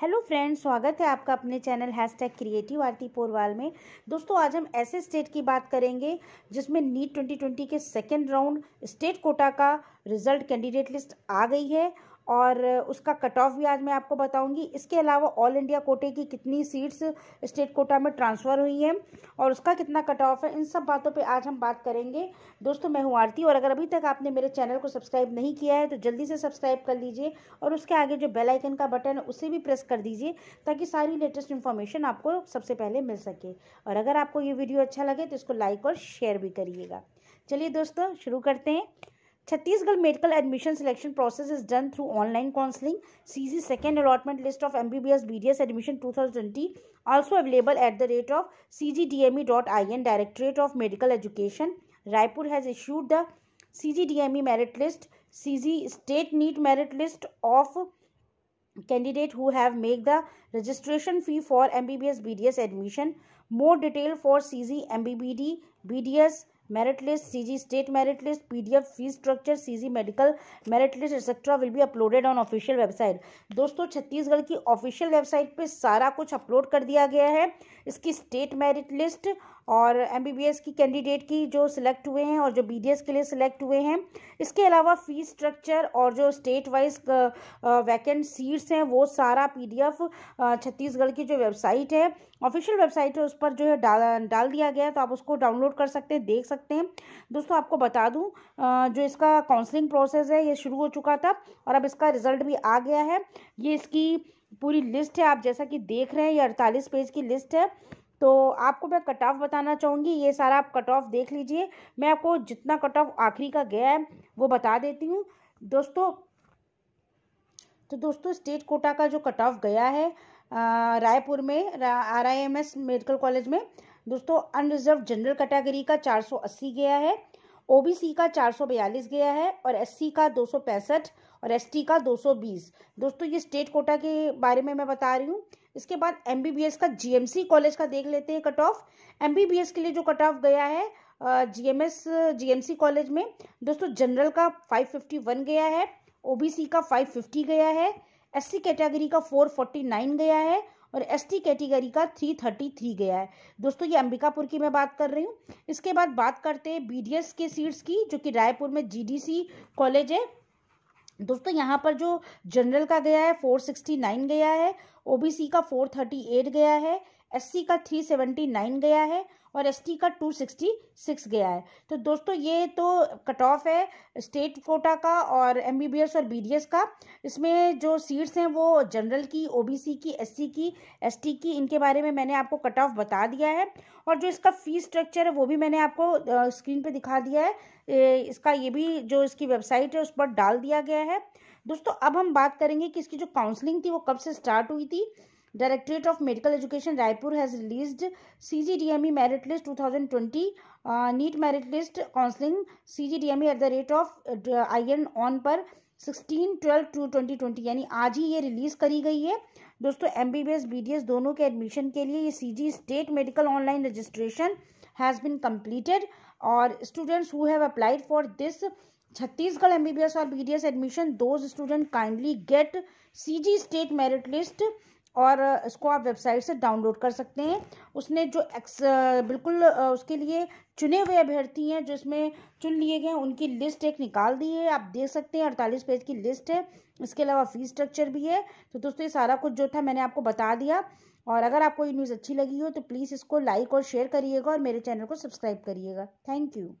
hello friends स्वागत है आपका अपने channel hashtag creative Aarti Porwal में दोस्तों आज हम ऐसे स्टेट की बात करेंगे जिसमें नीट 2020 के सेकेंड राउंड स्टेट कोटा का रिजल्ट कैंडिडेट लिस्ट आ गई है और उसका कट ऑफ भी आज मैं आपको बताऊंगी इसके अलावा ऑल इंडिया कोटे की कितनी सीट्स स्टेट कोटा में ट्रांसफ़र हुई हैं और उसका कितना कट ऑफ है इन सब बातों पे आज हम बात करेंगे दोस्तों मैं हूँ आरती और अगर अभी तक आपने मेरे चैनल को सब्सक्राइब नहीं किया है तो जल्दी से सब्सक्राइब कर लीजिए और उसके आगे जो बेलाइकन का बटन है उसे भी प्रेस कर दीजिए ताकि सारी लेटेस्ट इन्फॉर्मेशन आपको सबसे पहले मिल सके और अगर आपको ये वीडियो अच्छा लगे तो इसको लाइक और शेयर भी करिएगा चलिए दोस्तों शुरू करते हैं Chhattisgarh medical admission selection process is done through online counselling C C second allotment list of M B B S B D S admission two thousand twenty also available at the rate of C G D M E dot I N directorate of medical education Raipur has issued the C G D M E merit list C G state NEET merit list of candidate who have make the registration fee for M B B S B D S admission more detail for C G M B B D B D S merit list C G state merit list P D F fees structure C G medical merit list etcetera will be uploaded on official website दोस्तों छत्तीसगढ़ की official website पे सारा कुछ upload कर दिया गया है इसकी स्टेट मेरिट लिस्ट और एम की कैंडिडेट की जो सिलेक्ट हुए हैं और जो बी के लिए सिलेक्ट हुए हैं इसके अलावा फीस स्ट्रक्चर और जो स्टेट वाइज वैकेंट सीट्स हैं वो सारा पीडीएफ छत्तीसगढ़ की जो वेबसाइट है ऑफिशियल वेबसाइट है उस पर जो है डाल डाल दिया गया है तो आप उसको डाउनलोड कर सकते हैं देख सकते हैं दोस्तों आपको बता दूं जो इसका काउंसलिंग प्रोसेस है ये शुरू हो चुका था और अब इसका रिजल्ट भी आ गया है ये इसकी पूरी लिस्ट है आप जैसा कि देख रहे हैं ये अड़तालीस पेज की लिस्ट है तो आपको मैं कट ऑफ बताना चाहूँगी ये सारा आप कट ऑफ देख लीजिए मैं आपको जितना कट ऑफ आखिरी का गया है वो बता देती हूँ दोस्तों तो दोस्तों स्टेट कोटा का जो कट ऑफ गया है रायपुर में R I M S medical college में दोस्तों अनरिजर्व जनरल कैटेगरी का 480 गया है ओबीसी का 442 गया है और एससी का दो और एसटी का 220 दोस्तों ये स्टेट कोटा के बारे में मैं बता रही हूँ इसके बाद एम का जी कॉलेज का देख लेते हैं कट ऑफ एम के लिए जो कट ऑफ गया है जीएमएस जीएमसी कॉलेज में दोस्तों जनरल का 551 गया है ओबीसी का 550 गया है एससी कैटेगरी का 449 गया है और एसटी कैटेगरी का 333 गया है दोस्तों ये अंबिकापुर की मैं बात कर रही हूँ इसके बाद बात करते हैं बीडीएस के सीट्स की जो कि रायपुर में जीडीसी कॉलेज है दोस्तों यहाँ पर जो जनरल का गया है फोर सिक्सटी नाइन गया है ओबीसी का फोर थर्टी एट गया है एससी का 379 गया है और एसटी का 266 गया है तो दोस्तों ये तो कट ऑफ है स्टेट कोटा का और एमबीबीएस और बीडीएस का इसमें जो सीट्स हैं वो जनरल की ओबीसी की एससी की एसटी की इनके बारे में मैंने आपको कट ऑफ बता दिया है और जो इसका फी स्ट्रक्चर है वो भी मैंने आपको स्क्रीन पर दिखा दिया है इसका ये भी जो इसकी वेबसाइट है उस पर डाल दिया गया है दोस्तों अब हम बात करेंगे कि इसकी जो काउंसलिंग थी वो कब से स्टार्ट हुई थी Directorate of Medical Education Raipur has released CGDME merit list 2020 uh, NEET merit list counseling CGDME at the rate of uh, iron on पर 16 12 टू 2020 यानी आज ही ये रिलीज़ करी गई है दोस्तों M B B S B D S दोनों के एडमिशन के लिए ये C G state medical online registration has been completed और students who have applied for this Chhattisgarh M B B S और B D S admission those student kindly get C G state merit list और इसको आप website से download कर सकते हैं उसने जो एक्स बिल्कुल उसके लिए चुने हुए अभ्यर्थी हैं जो इसमें चुन लिए गए उनकी लिस्ट एक निकाल दी है आप देख सकते हैं अड़तालीस पेज की लिस्ट है इसके अलावा फीस स्ट्रक्चर भी है तो दोस्तों ये सारा कुछ जो था मैंने आपको बता दिया और अगर आपको ये न्यूज़ अच्छी लगी हो तो प्लीज़ इसको लाइक और शेयर करिएगा और मेरे चैनल को सब्सक्राइब करिएगा थैंक यू